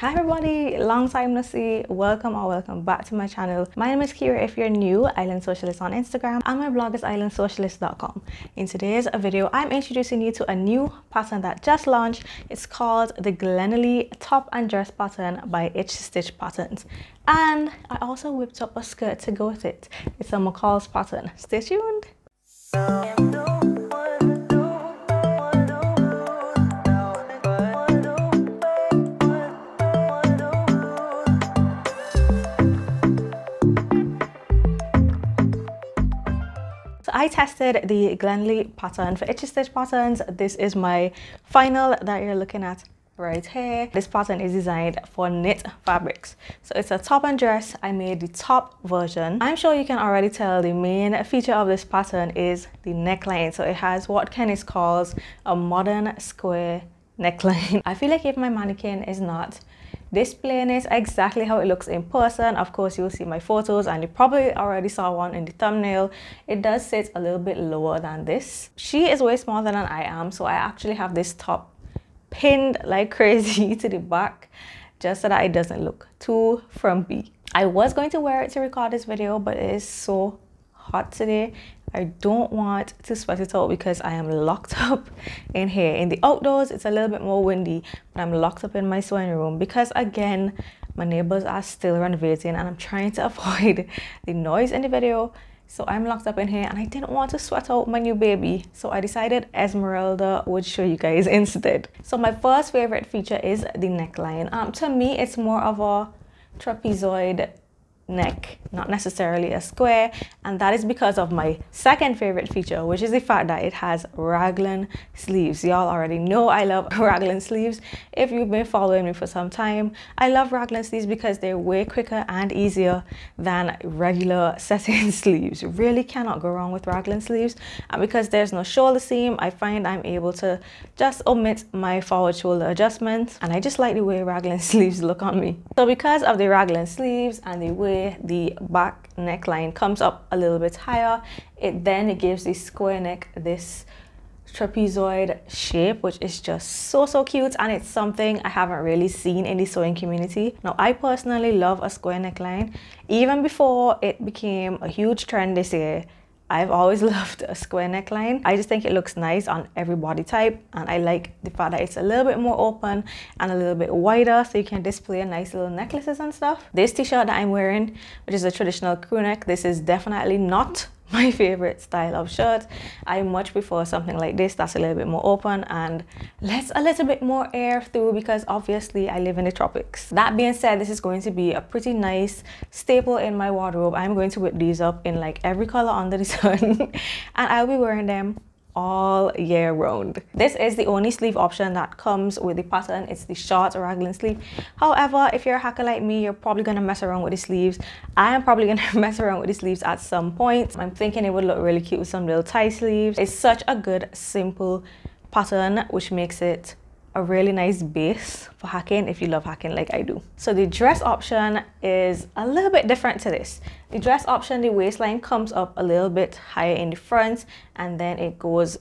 Hi everybody, long time no see. Welcome or welcome back to my channel. My name is Kira if you're new, Island Socialist on Instagram and my blog is islandsocialist.com. In today's video, I'm introducing you to a new pattern that just launched. It's called the Glenelly Top and Dress Pattern by H Stitch Patterns. And I also whipped up a skirt to go with it. It's a McCall's pattern. Stay tuned. I tested the Glenly pattern for Itchy Stitch patterns. This is my final that you're looking at right here. This pattern is designed for knit fabrics. So it's a top and dress. I made the top version. I'm sure you can already tell the main feature of this pattern is the neckline. So it has what Kenneth calls a modern square neckline. I feel like if my mannequin is not displaying is exactly how it looks in person, of course you'll see my photos and you probably already saw one in the thumbnail, it does sit a little bit lower than this. She is way smaller than I am, so I actually have this top pinned like crazy to the back just so that it doesn't look too frumpy. I was going to wear it to record this video, but it is so hot today I don't want to sweat it out because I am locked up in here. In the outdoors, it's a little bit more windy, but I'm locked up in my sewing room because again, my neighbors are still renovating and I'm trying to avoid the noise in the video. So I'm locked up in here and I didn't want to sweat out my new baby. So I decided Esmeralda would show you guys instead. So my first favorite feature is the neckline. Um, to me, it's more of a trapezoid neck, not necessarily a square. And that is because of my second favorite feature, which is the fact that it has raglan sleeves. Y'all already know I love raglan sleeves. If you've been following me for some time, I love raglan sleeves because they're way quicker and easier than regular satin sleeves. Really cannot go wrong with raglan sleeves. And because there's no shoulder seam, I find I'm able to just omit my forward shoulder adjustments. And I just like the way raglan sleeves look on me. So because of the raglan sleeves and the way way the back neckline comes up a little bit higher it then it gives the square neck this trapezoid shape which is just so so cute and it's something i haven't really seen in the sewing community now i personally love a square neckline even before it became a huge trend this year I've always loved a square neckline. I just think it looks nice on every body type and I like the fact that it's a little bit more open and a little bit wider so you can display a nice little necklaces and stuff. This t-shirt that I'm wearing, which is a traditional crew neck, this is definitely not my favorite style of shirt. I much prefer something like this that's a little bit more open and lets a little bit more air through because obviously I live in the tropics. That being said, this is going to be a pretty nice staple in my wardrobe. I'm going to whip these up in like every color under the sun and I'll be wearing them all year round. This is the only sleeve option that comes with the pattern. It's the short raglan sleeve. However, if you're a hacker like me, you're probably gonna mess around with the sleeves. I am probably gonna mess around with the sleeves at some point. I'm thinking it would look really cute with some little tie sleeves. It's such a good, simple pattern, which makes it a really nice base for hacking if you love hacking like I do. So the dress option is a little bit different to this. The dress option, the waistline comes up a little bit higher in the front and then it goes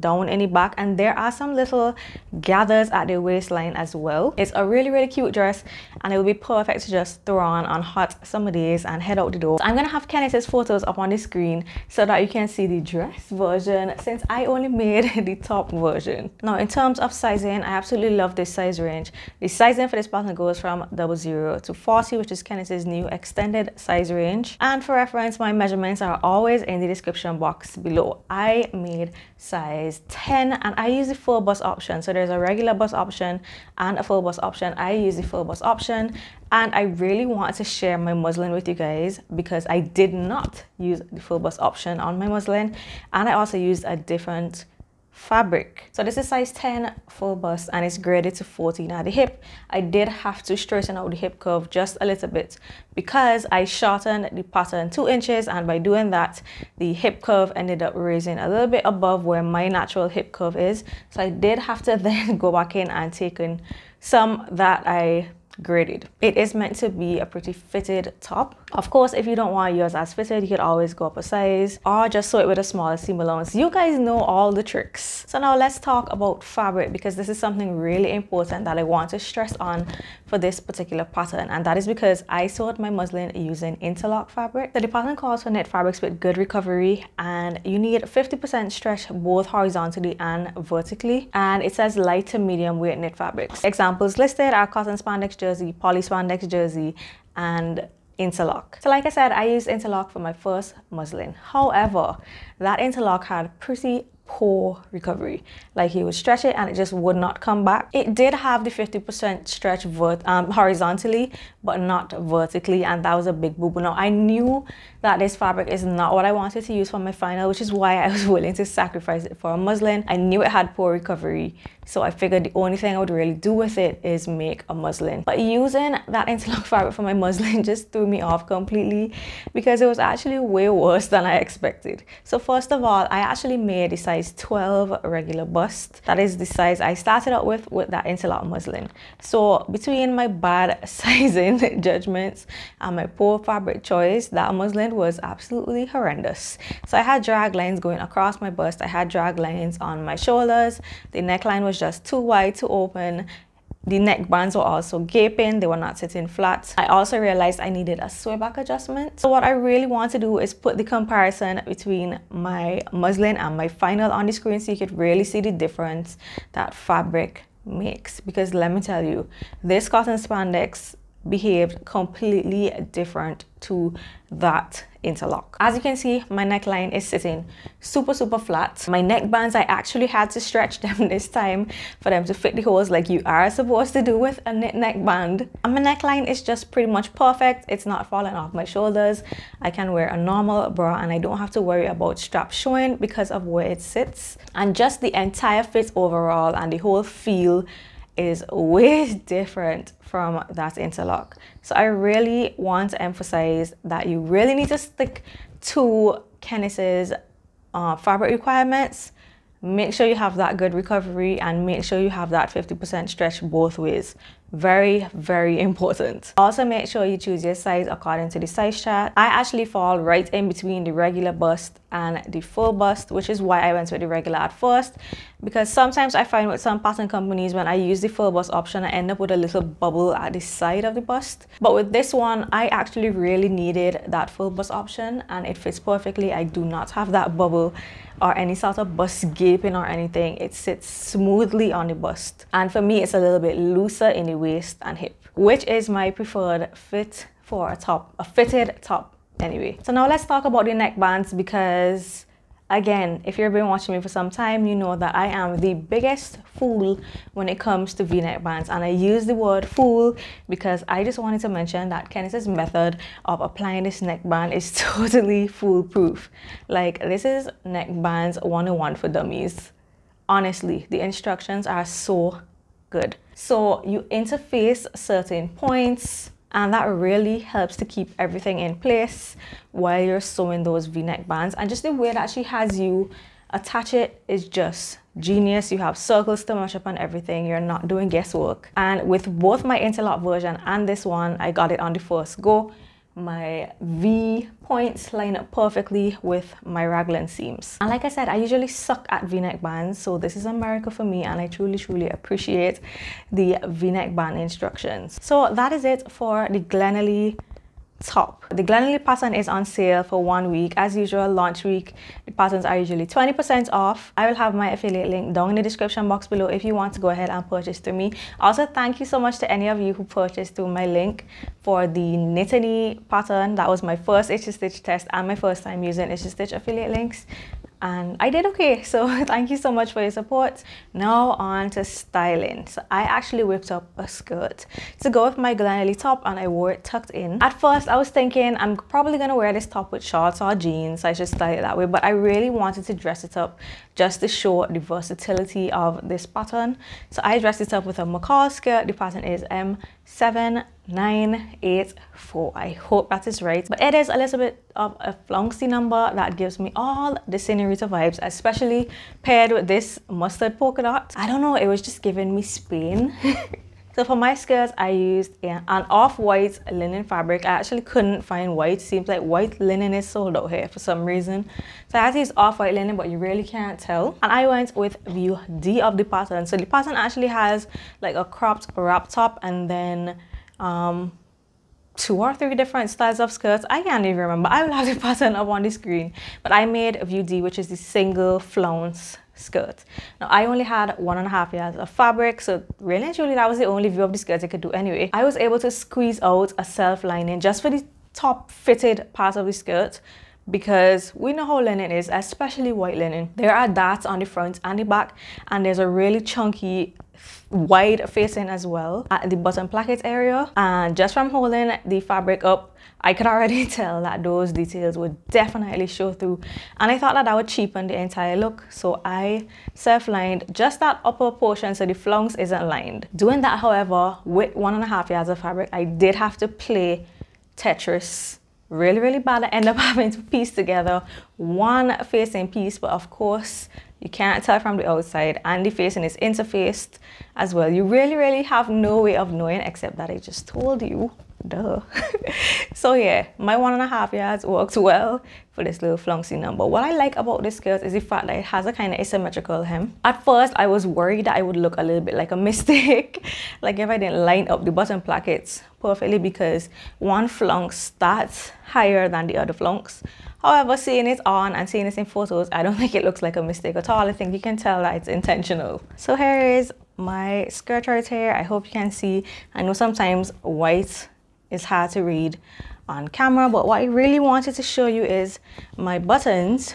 down any back and there are some little gathers at the waistline as well it's a really really cute dress and it will be perfect to just throw on on hot summer days and head out the door so i'm gonna have kenneth's photos up on the screen so that you can see the dress version since i only made the top version now in terms of sizing i absolutely love this size range the sizing for this pattern goes from double zero to 40 which is kenneth's new extended size range and for reference my measurements are always in the description box below i made size 10 and I use the full bus option. So there's a regular bus option and a full bus option. I use the full bus option and I really wanted to share my muslin with you guys because I did not use the full bus option on my muslin and I also used a different fabric. So this is size 10 full bust and it's graded to 14 at the hip. I did have to straighten out the hip curve just a little bit because I shortened the pattern 2 inches and by doing that the hip curve ended up raising a little bit above where my natural hip curve is. So I did have to then go back in and take in some that I graded. It is meant to be a pretty fitted top. Of course, if you don't want yours as fitted, you can always go up a size or just sew it with a smaller seam allowance. You guys know all the tricks. So now let's talk about fabric because this is something really important that I want to stress on for this particular pattern. And that is because I sewed my muslin using interlock fabric. the department calls for knit fabrics with good recovery and you need 50% stretch both horizontally and vertically. And it says light to medium weight knit fabrics. Examples listed are cotton spandex, jersey, Polly jersey, and interlock. So like I said, I used interlock for my first muslin. However, that interlock had pretty poor recovery. Like you would stretch it and it just would not come back. It did have the 50% stretch vert um, horizontally, but not vertically. And that was a big boo-boo. Now I knew that this fabric is not what I wanted to use for my final, which is why I was willing to sacrifice it for a muslin. I knew it had poor recovery. So I figured the only thing I would really do with it is make a muslin. But using that interlock fabric for my muslin just threw me off completely because it was actually way worse than I expected. So first of all, I actually made a size 12 regular bust. That is the size I started out with with that interlock muslin. So between my bad sizing judgments and my poor fabric choice, that muslin was absolutely horrendous. So I had drag lines going across my bust. I had drag lines on my shoulders. The neckline was just too wide, too open. The neck bands were also gaping, they were not sitting flat. I also realized I needed a sway back adjustment. So what I really want to do is put the comparison between my muslin and my final on the screen so you could really see the difference that fabric makes. Because let me tell you, this cotton spandex behaved completely different to that interlock. As you can see, my neckline is sitting super, super flat. My neck bands, I actually had to stretch them this time for them to fit the holes like you are supposed to do with a knit neck band. And my neckline is just pretty much perfect. It's not falling off my shoulders. I can wear a normal bra and I don't have to worry about straps showing because of where it sits. And just the entire fit overall and the whole feel is way different from that interlock. So I really want to emphasize that you really need to stick to Kenneth's uh, fabric requirements make sure you have that good recovery and make sure you have that 50% stretch both ways. Very, very important. Also make sure you choose your size according to the size chart. I actually fall right in between the regular bust and the full bust, which is why I went with the regular at first, because sometimes I find with some pattern companies, when I use the full bust option, I end up with a little bubble at the side of the bust. But with this one, I actually really needed that full bust option and it fits perfectly. I do not have that bubble or any sort of bust gaping or anything. It sits smoothly on the bust. And for me, it's a little bit looser in the waist and hip, which is my preferred fit for a top, a fitted top anyway. So now let's talk about the neckbands because Again, if you've been watching me for some time, you know that I am the biggest fool when it comes to v-neck bands. And I use the word fool because I just wanted to mention that Kenneth's method of applying this neckband is totally foolproof. Like this is neckbands 101 for dummies. Honestly, the instructions are so good. So you interface certain points, and that really helps to keep everything in place while you're sewing those v-neck bands and just the way that she has you attach it is just genius you have circles to match up on everything you're not doing guesswork and with both my interlock version and this one i got it on the first go my V points line up perfectly with my raglan seams. And like I said, I usually suck at V-neck bands, so this is America for me and I truly, truly appreciate the V-neck band instructions. So that is it for the Glenelly top. The Glenelly pattern is on sale for one week. As usual, launch week, the patterns are usually 20% off. I will have my affiliate link down in the description box below if you want to go ahead and purchase through me. Also, thank you so much to any of you who purchased through my link for the Nittany pattern. That was my first Itchy Stitch test and my first time using Itchy Stitch affiliate links and I did okay. So thank you so much for your support. Now on to styling. So I actually whipped up a skirt to go with my glanelli top and I wore it tucked in. At first I was thinking I'm probably gonna wear this top with shorts or jeans. So I should style it that way, but I really wanted to dress it up just to show the versatility of this pattern. So I dressed it up with a macaw skirt. The pattern is M7 984 i hope that is right but it is a little bit of a flouncy number that gives me all the senorita vibes especially paired with this mustard polka dot i don't know it was just giving me spain So for my skirts, I used an off-white linen fabric. I actually couldn't find white. Seems like white linen is sold out here for some reason. So I had to use off-white linen, but you really can't tell. And I went with view D of the pattern. So the pattern actually has like a cropped wrap top and then um, two or three different styles of skirts. I can't even remember. I will have the pattern up on the screen. But I made a VD, which is the single flounce skirt. Now I only had one and a half yards of fabric, so really and truly that was the only view of the skirt I could do anyway. I was able to squeeze out a self lining just for the top fitted part of the skirt because we know how linen is, especially white linen. There are darts on the front and the back and there's a really chunky wide facing as well at the bottom placket area and just from holding the fabric up I could already tell that those details would definitely show through and I thought that that would cheapen the entire look so I self-lined just that upper portion so the flounce isn't lined. Doing that however with one and a half yards of fabric I did have to play Tetris really really bad I end up having to piece together one facing piece but of course you can't tell from the outside and the facing is interfaced as well. You really, really have no way of knowing except that I just told you duh. so yeah, my one and a half yards works well for this little flouncy number. What I like about this skirt is the fact that it has a kind of asymmetrical hem. At first, I was worried that I would look a little bit like a mistake, like if I didn't line up the button plackets perfectly because one flounce starts higher than the other flounce. However, seeing it on and seeing it in photos, I don't think it looks like a mistake at all. I think you can tell that it's intentional. So here is my skirt right here. I hope you can see. I know sometimes white it's hard to read on camera, but what I really wanted to show you is my buttons.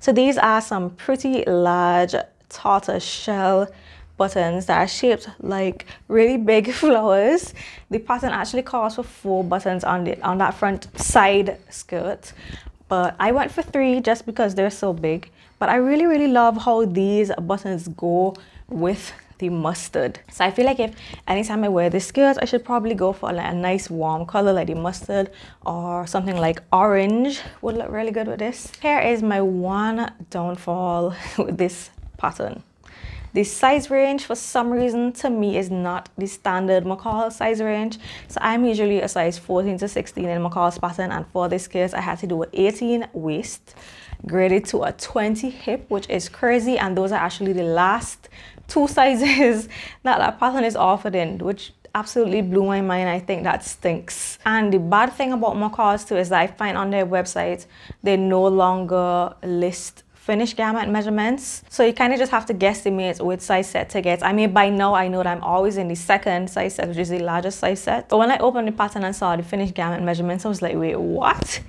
So these are some pretty large tortoise shell buttons that are shaped like really big flowers. The pattern actually calls for four buttons on, the, on that front side skirt, but I went for three just because they're so big. But I really, really love how these buttons go with the mustard. So I feel like if anytime I wear this skirt, I should probably go for like a nice warm color like the mustard or something like orange would look really good with this. Here is my one downfall with this pattern. The size range for some reason to me is not the standard McCall size range. So I'm usually a size 14 to 16 in McCall's pattern and for this skirt I had to do an 18 waist graded to a 20 hip which is crazy and those are actually the last two sizes that that pattern is offered in, which absolutely blew my mind. I think that stinks. And the bad thing about Moccas too is that I find on their website, they no longer list finished garment measurements. So you kind of just have to guesstimate which size set to get. I mean, by now I know that I'm always in the second size set, which is the largest size set. But when I opened the pattern and saw the finished garment measurements, I was like, wait, what?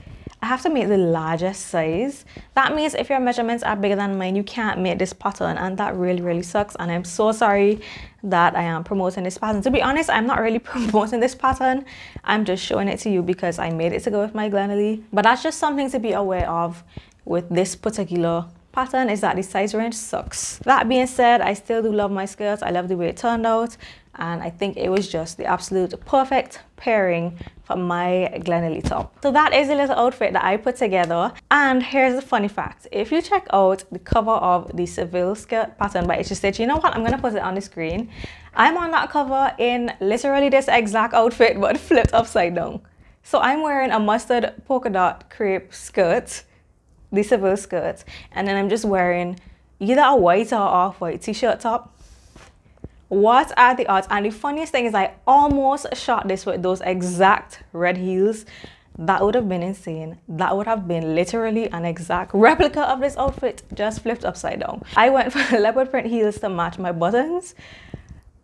I have to make the largest size. That means if your measurements are bigger than mine, you can't make this pattern and that really, really sucks. And I'm so sorry that I am promoting this pattern. To be honest, I'm not really promoting this pattern. I'm just showing it to you because I made it to go with my Glenelly. But that's just something to be aware of with this particular pattern is that the size range sucks. That being said, I still do love my skirt. I love the way it turned out and I think it was just the absolute perfect pairing for my Glenelly top. So that is a little outfit that I put together and here's the funny fact. If you check out the cover of the Seville skirt pattern by Itchy Stitch, you know what, I'm gonna put it on the screen. I'm on that cover in literally this exact outfit but flipped upside down. So I'm wearing a mustard polka dot crepe skirt, the Seville skirt, and then I'm just wearing either a white or off-white t-shirt top what are the odds? And the funniest thing is I almost shot this with those exact red heels. That would have been insane. That would have been literally an exact replica of this outfit, just flipped upside down. I went for leopard print heels to match my buttons.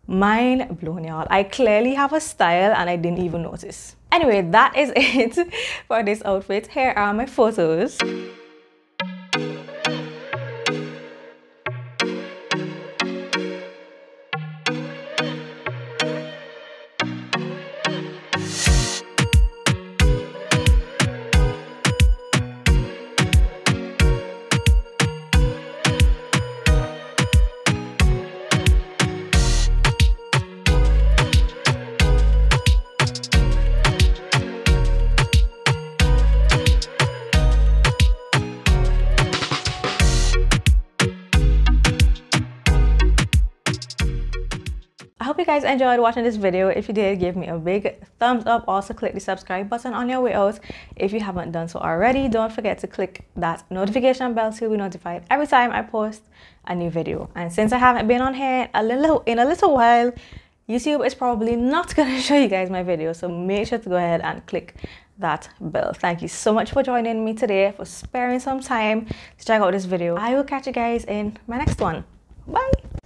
Mine blown, y'all. I clearly have a style and I didn't even notice. Anyway, that is it for this outfit. Here are my photos. guys enjoyed watching this video. If you did, give me a big thumbs up. Also, click the subscribe button on your way out. If you haven't done so already, don't forget to click that notification bell to be notified every time I post a new video. And since I haven't been on here a little in a little while, YouTube is probably not going to show you guys my video, so make sure to go ahead and click that bell. Thank you so much for joining me today, for sparing some time to check out this video. I will catch you guys in my next one. Bye!